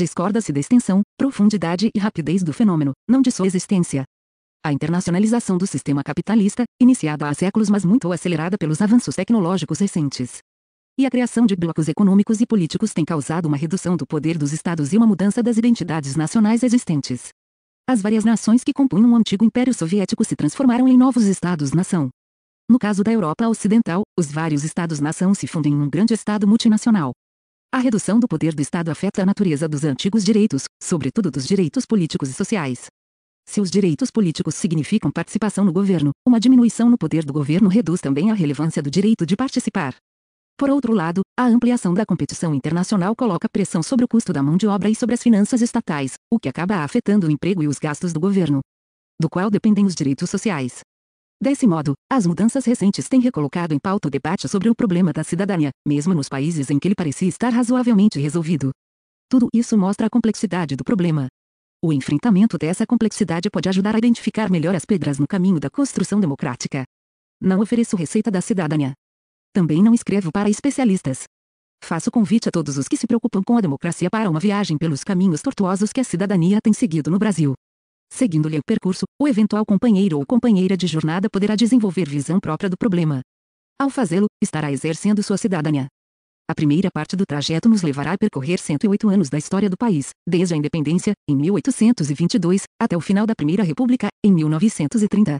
discorda-se da extensão, profundidade e rapidez do fenômeno, não de sua existência. A internacionalização do sistema capitalista, iniciada há séculos mas muito acelerada pelos avanços tecnológicos recentes. E a criação de blocos econômicos e políticos tem causado uma redução do poder dos estados e uma mudança das identidades nacionais existentes. As várias nações que compunham o antigo Império Soviético se transformaram em novos estados-nação. No caso da Europa Ocidental, os vários estados-nação se fundem em um grande estado multinacional. A redução do poder do Estado afeta a natureza dos antigos direitos, sobretudo dos direitos políticos e sociais. Se os direitos políticos significam participação no governo, uma diminuição no poder do governo reduz também a relevância do direito de participar. Por outro lado, a ampliação da competição internacional coloca pressão sobre o custo da mão de obra e sobre as finanças estatais, o que acaba afetando o emprego e os gastos do governo, do qual dependem os direitos sociais. Desse modo, as mudanças recentes têm recolocado em pauta o debate sobre o problema da cidadania, mesmo nos países em que ele parecia estar razoavelmente resolvido. Tudo isso mostra a complexidade do problema. O enfrentamento dessa complexidade pode ajudar a identificar melhor as pedras no caminho da construção democrática. Não ofereço receita da cidadania. Também não escrevo para especialistas. Faço convite a todos os que se preocupam com a democracia para uma viagem pelos caminhos tortuosos que a cidadania tem seguido no Brasil. Seguindo-lhe o percurso, o eventual companheiro ou companheira de jornada poderá desenvolver visão própria do problema. Ao fazê-lo, estará exercendo sua cidadania. A primeira parte do trajeto nos levará a percorrer 108 anos da história do país, desde a independência, em 1822, até o final da Primeira República, em 1930.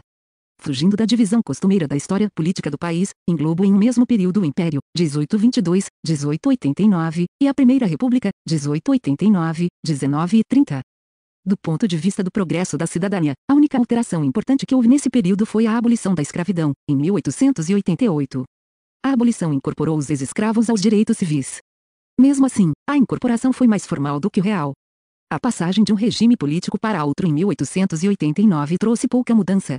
Fugindo da divisão costumeira da história política do país, englobo em um mesmo período o Império, 1822, 1889, e a Primeira República, 1889, 19 e 30. Do ponto de vista do progresso da cidadania, a única alteração importante que houve nesse período foi a abolição da escravidão, em 1888. A abolição incorporou os ex-escravos aos direitos civis. Mesmo assim, a incorporação foi mais formal do que real. A passagem de um regime político para outro em 1889 trouxe pouca mudança.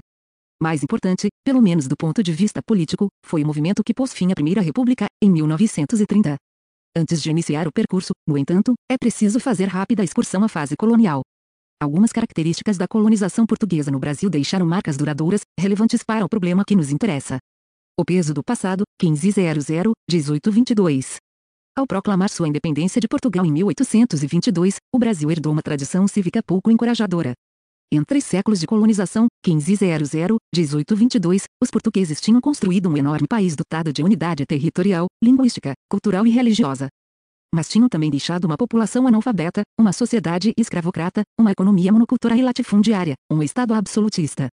Mais importante, pelo menos do ponto de vista político, foi o movimento que pôs fim à Primeira República, em 1930. Antes de iniciar o percurso, no entanto, é preciso fazer rápida excursão à fase colonial. Algumas características da colonização portuguesa no Brasil deixaram marcas duradouras, relevantes para o problema que nos interessa. O peso do passado, 1500, 1822. Ao proclamar sua independência de Portugal em 1822, o Brasil herdou uma tradição cívica pouco encorajadora. Em três séculos de colonização, 1500, 1822, os portugueses tinham construído um enorme país dotado de unidade territorial, linguística, cultural e religiosa, mas tinham também deixado uma população analfabeta, uma sociedade escravocrata, uma economia monocultura e latifundiária, um Estado absolutista.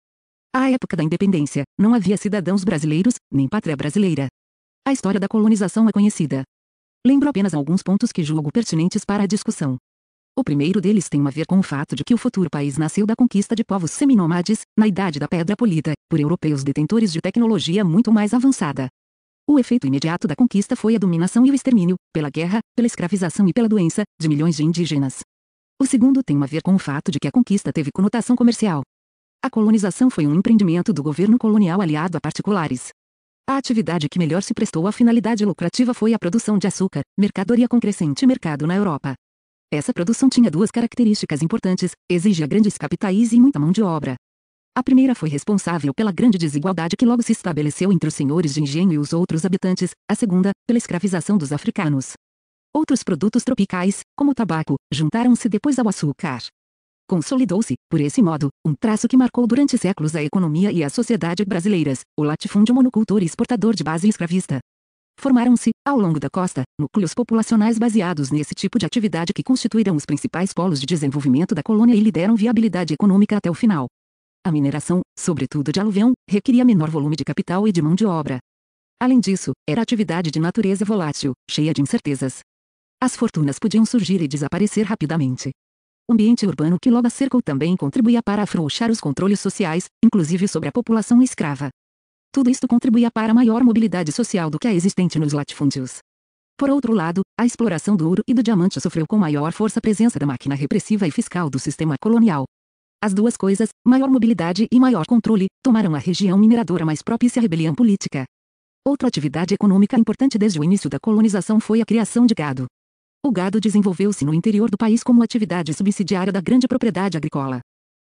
À época da independência, não havia cidadãos brasileiros, nem pátria brasileira. A história da colonização é conhecida. Lembro apenas alguns pontos que julgo pertinentes para a discussão. O primeiro deles tem a ver com o fato de que o futuro país nasceu da conquista de povos seminômades, na Idade da Pedra Polida, por europeus detentores de tecnologia muito mais avançada. O efeito imediato da conquista foi a dominação e o extermínio, pela guerra, pela escravização e pela doença, de milhões de indígenas. O segundo tem a ver com o fato de que a conquista teve conotação comercial. A colonização foi um empreendimento do governo colonial aliado a particulares. A atividade que melhor se prestou à finalidade lucrativa foi a produção de açúcar, mercadoria com crescente mercado na Europa. Essa produção tinha duas características importantes: exigia grandes capitais e muita mão de obra. A primeira foi responsável pela grande desigualdade que logo se estabeleceu entre os senhores de engenho e os outros habitantes, a segunda, pela escravização dos africanos. Outros produtos tropicais, como o tabaco, juntaram-se depois ao açúcar. Consolidou-se, por esse modo, um traço que marcou durante séculos a economia e a sociedade brasileiras, o latifúndio monocultor e exportador de base escravista. Formaram-se, ao longo da costa, núcleos populacionais baseados nesse tipo de atividade que constituíram os principais polos de desenvolvimento da colônia e lhe deram viabilidade econômica até o final. A mineração, sobretudo de aluvião, requeria menor volume de capital e de mão de obra. Além disso, era atividade de natureza volátil, cheia de incertezas. As fortunas podiam surgir e desaparecer rapidamente. O ambiente urbano que logo cercou também contribuía para afrouxar os controles sociais, inclusive sobre a população escrava. Tudo isto contribuía para maior mobilidade social do que a existente nos latifúndios. Por outro lado, a exploração do ouro e do diamante sofreu com maior força a presença da máquina repressiva e fiscal do sistema colonial, as duas coisas, maior mobilidade e maior controle, tomaram a região mineradora mais propícia à rebelião política. Outra atividade econômica importante desde o início da colonização foi a criação de gado. O gado desenvolveu-se no interior do país como atividade subsidiária da grande propriedade agrícola.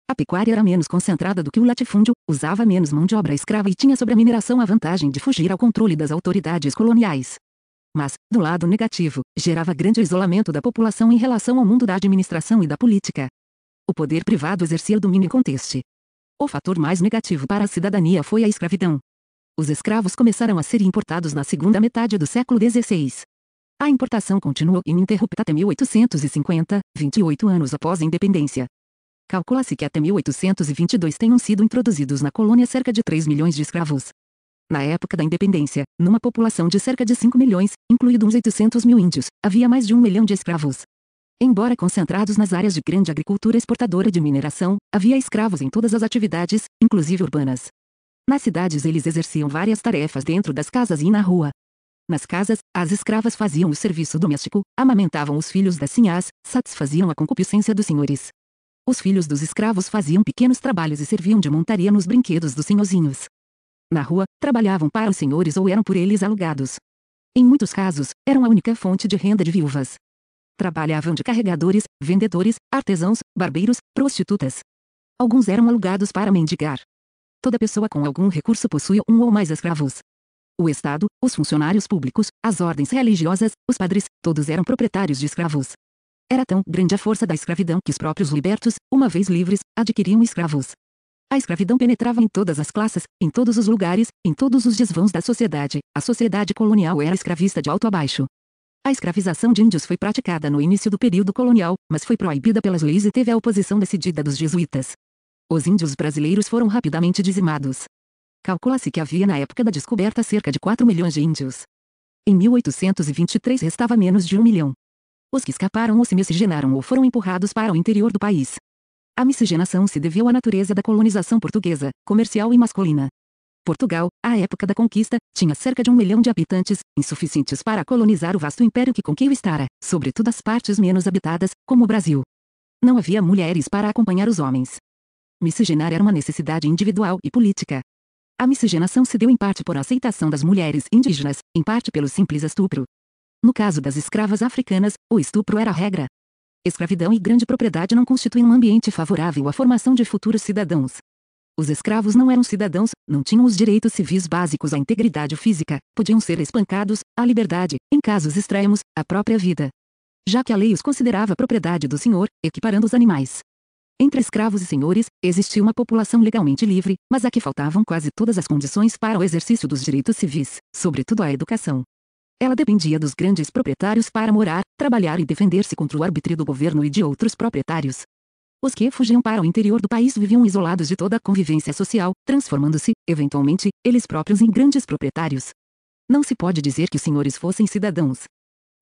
A pecuária era menos concentrada do que o latifúndio, usava menos mão de obra escrava e tinha sobre a mineração a vantagem de fugir ao controle das autoridades coloniais. Mas, do lado negativo, gerava grande isolamento da população em relação ao mundo da administração e da política o poder privado exercia domínio e conteste. O fator mais negativo para a cidadania foi a escravidão. Os escravos começaram a ser importados na segunda metade do século XVI. A importação continuou ininterrupta até 1850, 28 anos após a independência. Calcula-se que até 1822 tenham sido introduzidos na colônia cerca de 3 milhões de escravos. Na época da independência, numa população de cerca de 5 milhões, incluídos uns 800 mil índios, havia mais de um milhão de escravos. Embora concentrados nas áreas de grande agricultura exportadora de mineração, havia escravos em todas as atividades, inclusive urbanas. Nas cidades eles exerciam várias tarefas dentro das casas e na rua. Nas casas, as escravas faziam o serviço doméstico, amamentavam os filhos das sinhás, satisfaziam a concupiscência dos senhores. Os filhos dos escravos faziam pequenos trabalhos e serviam de montaria nos brinquedos dos senhorzinhos. Na rua, trabalhavam para os senhores ou eram por eles alugados. Em muitos casos, eram a única fonte de renda de viúvas trabalhavam de carregadores, vendedores, artesãos, barbeiros, prostitutas. Alguns eram alugados para mendigar. Toda pessoa com algum recurso possuía um ou mais escravos. O Estado, os funcionários públicos, as ordens religiosas, os padres, todos eram proprietários de escravos. Era tão grande a força da escravidão que os próprios libertos, uma vez livres, adquiriam escravos. A escravidão penetrava em todas as classes, em todos os lugares, em todos os desvãos da sociedade. A sociedade colonial era escravista de alto a baixo. A escravização de índios foi praticada no início do período colonial, mas foi proibida pelas leis e teve a oposição decidida dos jesuítas. Os índios brasileiros foram rapidamente dizimados. Calcula-se que havia na época da descoberta cerca de 4 milhões de índios. Em 1823 restava menos de um milhão. Os que escaparam ou se miscigenaram ou foram empurrados para o interior do país. A miscigenação se deveu à natureza da colonização portuguesa, comercial e masculina. Portugal, à época da conquista, tinha cerca de um milhão de habitantes, insuficientes para colonizar o vasto império que conquistara, sobretudo as partes menos habitadas, como o Brasil. Não havia mulheres para acompanhar os homens. Miscigenar era uma necessidade individual e política. A miscigenação se deu em parte por aceitação das mulheres indígenas, em parte pelo simples estupro. No caso das escravas africanas, o estupro era a regra. Escravidão e grande propriedade não constituem um ambiente favorável à formação de futuros cidadãos. Os escravos não eram cidadãos, não tinham os direitos civis básicos à integridade física, podiam ser espancados, à liberdade, em casos extremos, à própria vida. Já que a lei os considerava propriedade do senhor, equiparando os animais. Entre escravos e senhores, existia uma população legalmente livre, mas a que faltavam quase todas as condições para o exercício dos direitos civis, sobretudo a educação. Ela dependia dos grandes proprietários para morar, trabalhar e defender-se contra o arbítrio do governo e de outros proprietários, os que fugiam para o interior do país viviam isolados de toda a convivência social, transformando-se, eventualmente, eles próprios em grandes proprietários. Não se pode dizer que os senhores fossem cidadãos.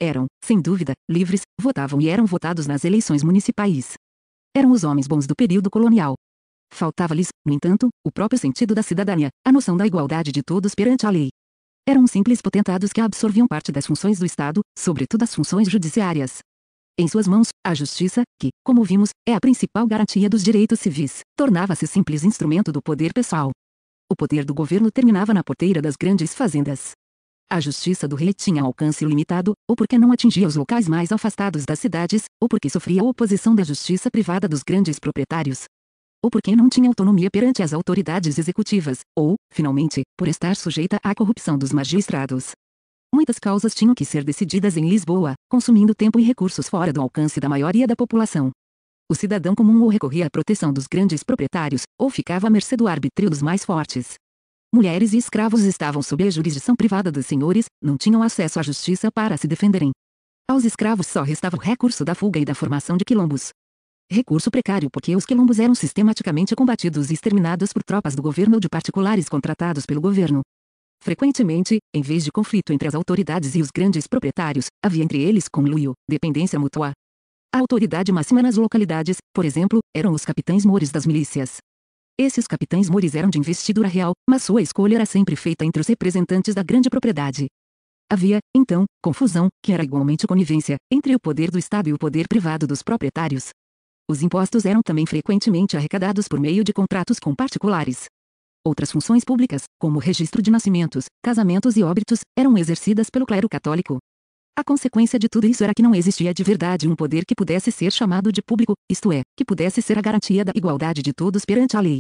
Eram, sem dúvida, livres, votavam e eram votados nas eleições municipais. Eram os homens bons do período colonial. Faltava-lhes, no entanto, o próprio sentido da cidadania, a noção da igualdade de todos perante a lei. Eram simples potentados que absorviam parte das funções do Estado, sobretudo as funções judiciárias em suas mãos, a justiça, que, como vimos, é a principal garantia dos direitos civis, tornava-se simples instrumento do poder pessoal. O poder do governo terminava na porteira das grandes fazendas. A justiça do rei tinha alcance limitado, ou porque não atingia os locais mais afastados das cidades, ou porque sofria oposição da justiça privada dos grandes proprietários, ou porque não tinha autonomia perante as autoridades executivas, ou, finalmente, por estar sujeita à corrupção dos magistrados. Muitas causas tinham que ser decididas em Lisboa, consumindo tempo e recursos fora do alcance da maioria da população. O cidadão comum ou recorria à proteção dos grandes proprietários, ou ficava à mercê do arbítrio dos mais fortes. Mulheres e escravos estavam sob a jurisdição privada dos senhores, não tinham acesso à justiça para se defenderem. Aos escravos só restava o recurso da fuga e da formação de quilombos. Recurso precário porque os quilombos eram sistematicamente combatidos e exterminados por tropas do governo ou de particulares contratados pelo governo. Frequentemente, em vez de conflito entre as autoridades e os grandes proprietários, havia entre eles conluio, dependência mútua. A autoridade máxima nas localidades, por exemplo, eram os capitães mores das milícias. Esses capitães mores eram de investidura real, mas sua escolha era sempre feita entre os representantes da grande propriedade. Havia, então, confusão, que era igualmente conivência, entre o poder do Estado e o poder privado dos proprietários. Os impostos eram também frequentemente arrecadados por meio de contratos com particulares. Outras funções públicas, como o registro de nascimentos, casamentos e óbitos, eram exercidas pelo clero católico. A consequência de tudo isso era que não existia de verdade um poder que pudesse ser chamado de público, isto é, que pudesse ser a garantia da igualdade de todos perante a lei.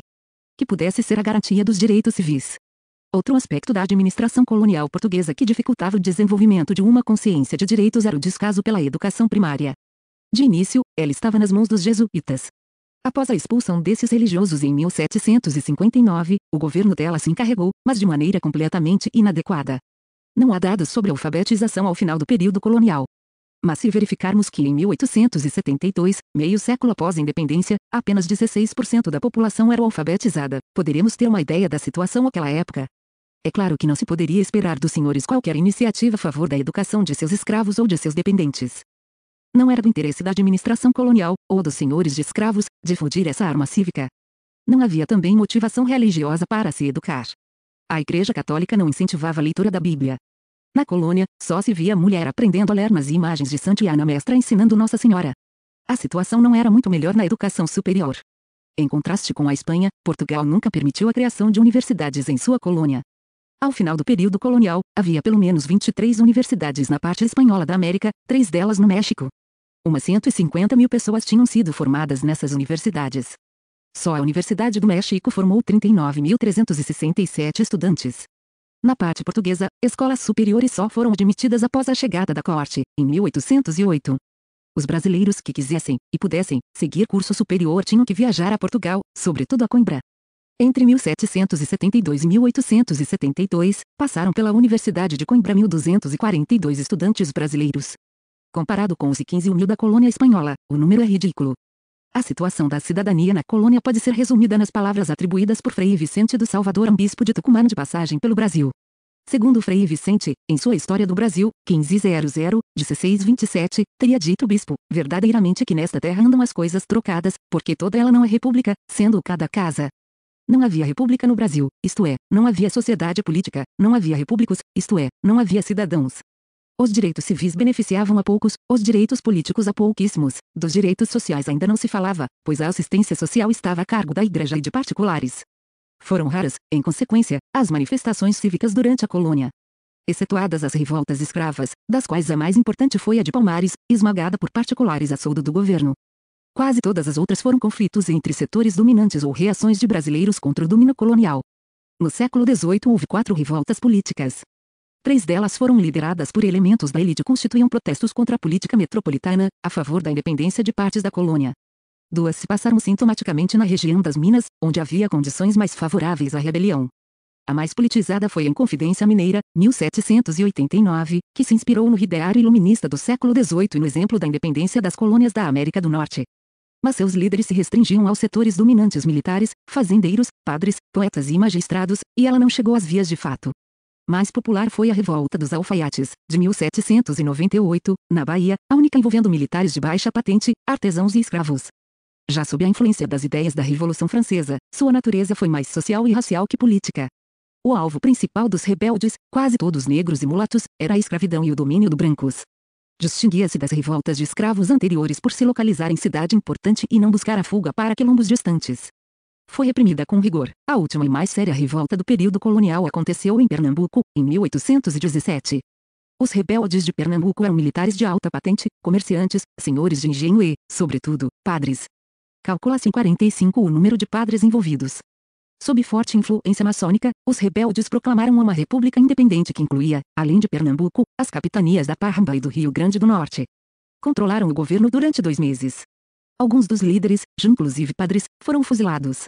Que pudesse ser a garantia dos direitos civis. Outro aspecto da administração colonial portuguesa que dificultava o desenvolvimento de uma consciência de direitos era o descaso pela educação primária. De início, ela estava nas mãos dos jesuítas, Após a expulsão desses religiosos em 1759, o governo dela se encarregou, mas de maneira completamente inadequada. Não há dados sobre a alfabetização ao final do período colonial. Mas se verificarmos que em 1872, meio século após a independência, apenas 16% da população era alfabetizada, poderemos ter uma ideia da situação aquela época. É claro que não se poderia esperar dos senhores qualquer iniciativa a favor da educação de seus escravos ou de seus dependentes não era do interesse da administração colonial, ou dos senhores de escravos, difundir essa arma cívica. Não havia também motivação religiosa para se educar. A Igreja Católica não incentivava a leitura da Bíblia. Na colônia, só se via mulher aprendendo a ler nas imagens de Santa Ana Mestra ensinando Nossa Senhora. A situação não era muito melhor na educação superior. Em contraste com a Espanha, Portugal nunca permitiu a criação de universidades em sua colônia. Ao final do período colonial, havia pelo menos 23 universidades na parte espanhola da América, três delas no México. Umas 150 mil pessoas tinham sido formadas nessas universidades. Só a Universidade do México formou 39.367 estudantes. Na parte portuguesa, escolas superiores só foram admitidas após a chegada da corte, em 1808. Os brasileiros que quisessem, e pudessem, seguir curso superior tinham que viajar a Portugal, sobretudo a Coimbra. Entre 1772 e 1872, passaram pela Universidade de Coimbra 1.242 estudantes brasileiros, Comparado com os 15 mil da colônia espanhola, o número é ridículo. A situação da cidadania na colônia pode ser resumida nas palavras atribuídas por Frei Vicente do Salvador, um bispo de Tucumã de passagem pelo Brasil. Segundo Frei Vicente, em sua História do Brasil, 1500, 1627, teria dito o bispo, verdadeiramente que nesta terra andam as coisas trocadas, porque toda ela não é república, sendo cada casa. Não havia república no Brasil, isto é, não havia sociedade política, não havia repúblicos, isto é, não havia cidadãos. Os direitos civis beneficiavam a poucos, os direitos políticos a pouquíssimos. Dos direitos sociais ainda não se falava, pois a assistência social estava a cargo da igreja e de particulares. Foram raras, em consequência, as manifestações cívicas durante a colônia. Excetuadas as revoltas escravas, das quais a mais importante foi a de Palmares, esmagada por particulares a soldo do governo. Quase todas as outras foram conflitos entre setores dominantes ou reações de brasileiros contra o domínio colonial. No século XVIII houve quatro revoltas políticas, Três delas foram lideradas por elementos da elite e constituíam protestos contra a política metropolitana, a favor da independência de partes da colônia. Duas se passaram sintomaticamente na região das Minas, onde havia condições mais favoráveis à rebelião. A mais politizada foi a Inconfidência Mineira, 1789, que se inspirou no ideário iluminista do século XVIII e no exemplo da independência das colônias da América do Norte. Mas seus líderes se restringiam aos setores dominantes militares, fazendeiros, padres, poetas e magistrados, e ela não chegou às vias de fato mais popular foi a Revolta dos Alfaiates, de 1798, na Bahia, a única envolvendo militares de baixa patente, artesãos e escravos. Já sob a influência das ideias da Revolução Francesa, sua natureza foi mais social e racial que política. O alvo principal dos rebeldes, quase todos negros e mulatos, era a escravidão e o domínio dos brancos. Distinguia-se das revoltas de escravos anteriores por se localizar em cidade importante e não buscar a fuga para quilombos distantes foi reprimida com rigor. A última e mais séria revolta do período colonial aconteceu em Pernambuco, em 1817. Os rebeldes de Pernambuco eram militares de alta patente, comerciantes, senhores de engenho e, sobretudo, padres. Calcula-se em 45 o número de padres envolvidos. Sob forte influência maçônica, os rebeldes proclamaram uma república independente que incluía, além de Pernambuco, as capitanias da Parba e do Rio Grande do Norte. Controlaram o governo durante dois meses. Alguns dos líderes, inclusive padres, foram fuzilados.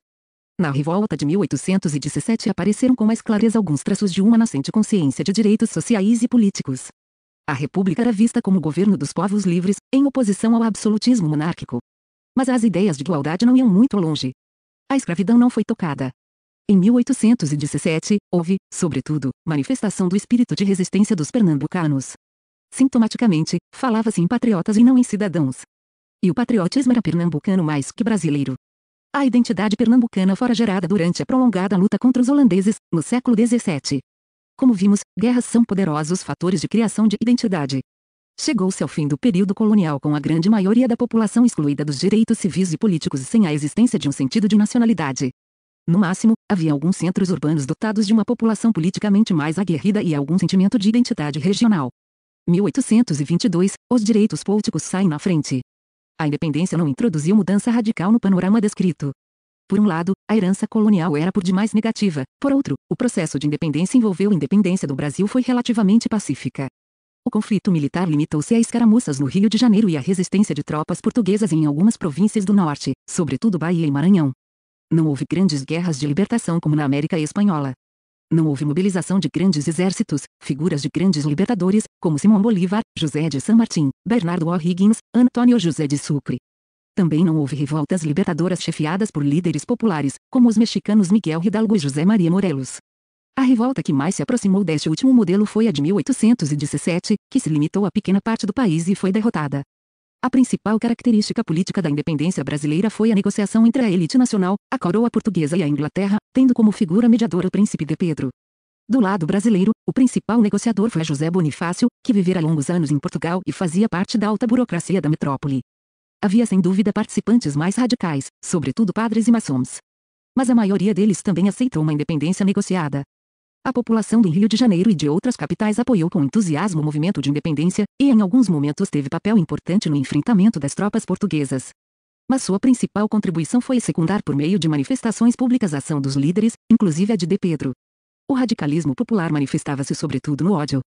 Na revolta de 1817 apareceram com mais clareza alguns traços de uma nascente consciência de direitos sociais e políticos. A República era vista como governo dos povos livres, em oposição ao absolutismo monárquico. Mas as ideias de igualdade não iam muito longe. A escravidão não foi tocada. Em 1817, houve, sobretudo, manifestação do espírito de resistência dos pernambucanos. Sintomaticamente, falava-se em patriotas e não em cidadãos. E o patriotismo era pernambucano mais que brasileiro. A identidade pernambucana fora gerada durante a prolongada luta contra os holandeses, no século XVII. Como vimos, guerras são poderosos fatores de criação de identidade. Chegou-se ao fim do período colonial com a grande maioria da população excluída dos direitos civis e políticos e sem a existência de um sentido de nacionalidade. No máximo, havia alguns centros urbanos dotados de uma população politicamente mais aguerrida e algum sentimento de identidade regional. 1822, os direitos políticos saem na frente. A independência não introduziu mudança radical no panorama descrito. Por um lado, a herança colonial era por demais negativa, por outro, o processo de independência envolveu a independência do Brasil foi relativamente pacífica. O conflito militar limitou-se a escaramuças no Rio de Janeiro e à resistência de tropas portuguesas em algumas províncias do norte, sobretudo Bahia e Maranhão. Não houve grandes guerras de libertação como na América Espanhola. Não houve mobilização de grandes exércitos, figuras de grandes libertadores, como Simão Bolívar, José de San Martín, Bernardo O'Higgins, Antônio José de Sucre. Também não houve revoltas libertadoras chefiadas por líderes populares, como os mexicanos Miguel Hidalgo e José Maria Morelos. A revolta que mais se aproximou deste último modelo foi a de 1817, que se limitou a pequena parte do país e foi derrotada. A principal característica política da independência brasileira foi a negociação entre a elite nacional, a coroa portuguesa e a Inglaterra, tendo como figura mediadora o príncipe de Pedro. Do lado brasileiro, o principal negociador foi José Bonifácio, que vivera longos anos em Portugal e fazia parte da alta burocracia da metrópole. Havia sem dúvida participantes mais radicais, sobretudo padres e maçons. Mas a maioria deles também aceitou uma independência negociada. A população do Rio de Janeiro e de outras capitais apoiou com entusiasmo o movimento de independência, e em alguns momentos teve papel importante no enfrentamento das tropas portuguesas mas sua principal contribuição foi secundar por meio de manifestações públicas a ação dos líderes, inclusive a de De Pedro. O radicalismo popular manifestava-se sobretudo no ódio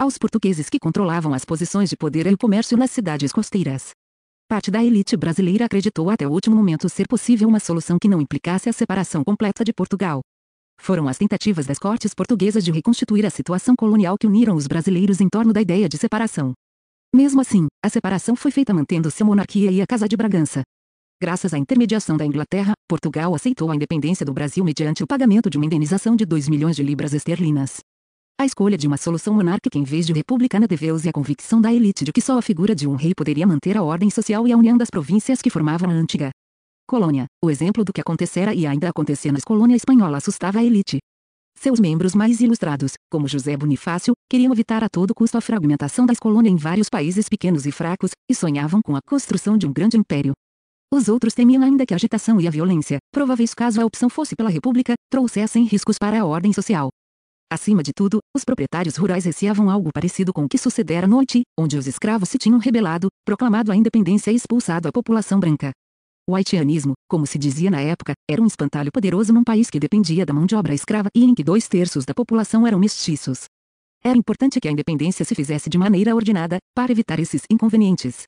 aos portugueses que controlavam as posições de poder e o comércio nas cidades costeiras. Parte da elite brasileira acreditou até o último momento ser possível uma solução que não implicasse a separação completa de Portugal. Foram as tentativas das cortes portuguesas de reconstituir a situação colonial que uniram os brasileiros em torno da ideia de separação. Mesmo assim, a separação foi feita mantendo-se a monarquia e a Casa de Bragança, Graças à intermediação da Inglaterra, Portugal aceitou a independência do Brasil mediante o pagamento de uma indenização de 2 milhões de libras esterlinas. A escolha de uma solução monárquica em vez de republicana deveu-se à convicção da elite de que só a figura de um rei poderia manter a ordem social e a união das províncias que formavam a antiga colônia. O exemplo do que acontecera e ainda acontecia na colônia espanhola assustava a elite. Seus membros mais ilustrados, como José Bonifácio, queriam evitar a todo custo a fragmentação das colônia em vários países pequenos e fracos, e sonhavam com a construção de um grande império, os outros temiam ainda que a agitação e a violência, prováveis caso a opção fosse pela República, trouxessem riscos para a ordem social. Acima de tudo, os proprietários rurais receavam algo parecido com o que sucedera no Haiti, onde os escravos se tinham rebelado, proclamado a independência e expulsado a população branca. O haitianismo, como se dizia na época, era um espantalho poderoso num país que dependia da mão de obra escrava e em que dois terços da população eram mestiços. Era importante que a independência se fizesse de maneira ordenada, para evitar esses inconvenientes.